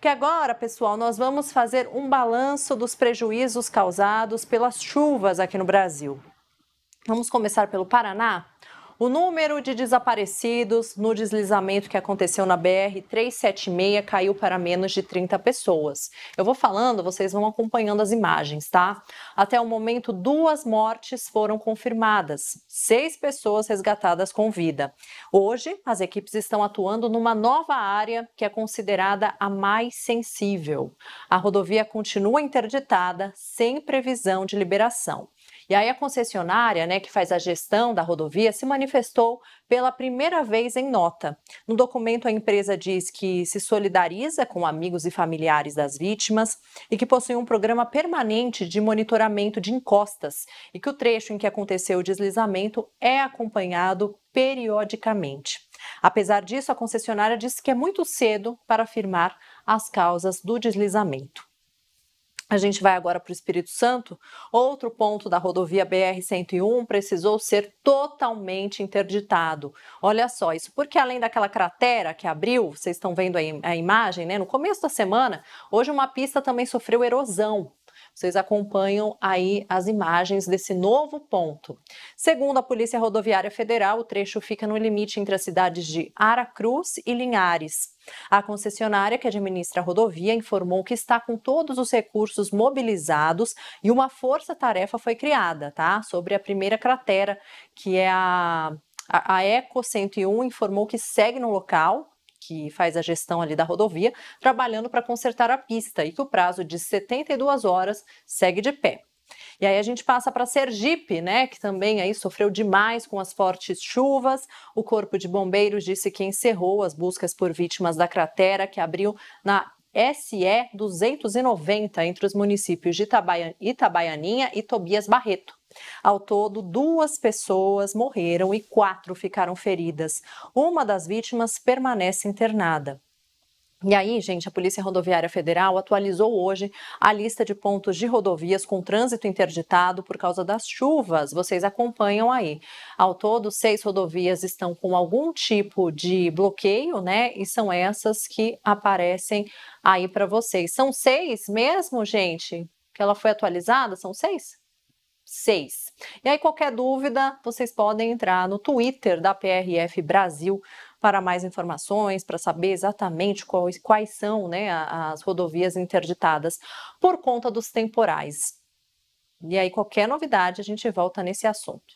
Porque agora, pessoal, nós vamos fazer um balanço dos prejuízos causados pelas chuvas aqui no Brasil. Vamos começar pelo Paraná. O número de desaparecidos no deslizamento que aconteceu na BR 376 caiu para menos de 30 pessoas. Eu vou falando, vocês vão acompanhando as imagens, tá? Até o momento, duas mortes foram confirmadas, seis pessoas resgatadas com vida. Hoje, as equipes estão atuando numa nova área que é considerada a mais sensível. A rodovia continua interditada, sem previsão de liberação. E aí a concessionária, né, que faz a gestão da rodovia, se manifestou pela primeira vez em nota. No documento, a empresa diz que se solidariza com amigos e familiares das vítimas e que possui um programa permanente de monitoramento de encostas e que o trecho em que aconteceu o deslizamento é acompanhado periodicamente. Apesar disso, a concessionária disse que é muito cedo para afirmar as causas do deslizamento. A gente vai agora para o Espírito Santo. Outro ponto da rodovia BR-101 precisou ser totalmente interditado. Olha só, isso porque além daquela cratera que abriu, vocês estão vendo a, a imagem, né? No começo da semana, hoje uma pista também sofreu erosão. Vocês acompanham aí as imagens desse novo ponto. Segundo a Polícia Rodoviária Federal, o trecho fica no limite entre as cidades de Aracruz e Linhares. A concessionária que administra a rodovia informou que está com todos os recursos mobilizados e uma força-tarefa foi criada, tá? Sobre a primeira cratera, que é a a, a Eco 101 informou que segue no local que faz a gestão ali da rodovia, trabalhando para consertar a pista e que o prazo de 72 horas segue de pé. E aí a gente passa para Sergipe, né, que também aí sofreu demais com as fortes chuvas. O Corpo de Bombeiros disse que encerrou as buscas por vítimas da cratera que abriu na SE 290 entre os municípios de Itabaianinha e Tobias Barreto. Ao todo, duas pessoas morreram e quatro ficaram feridas. Uma das vítimas permanece internada. E aí, gente, a Polícia Rodoviária Federal atualizou hoje a lista de pontos de rodovias com trânsito interditado por causa das chuvas. Vocês acompanham aí. Ao todo, seis rodovias estão com algum tipo de bloqueio, né? E são essas que aparecem aí para vocês. São seis mesmo, gente? Que ela foi atualizada? São seis? 6. E aí, qualquer dúvida, vocês podem entrar no Twitter da PRF Brasil para mais informações, para saber exatamente quais, quais são né, as rodovias interditadas por conta dos temporais. E aí, qualquer novidade, a gente volta nesse assunto.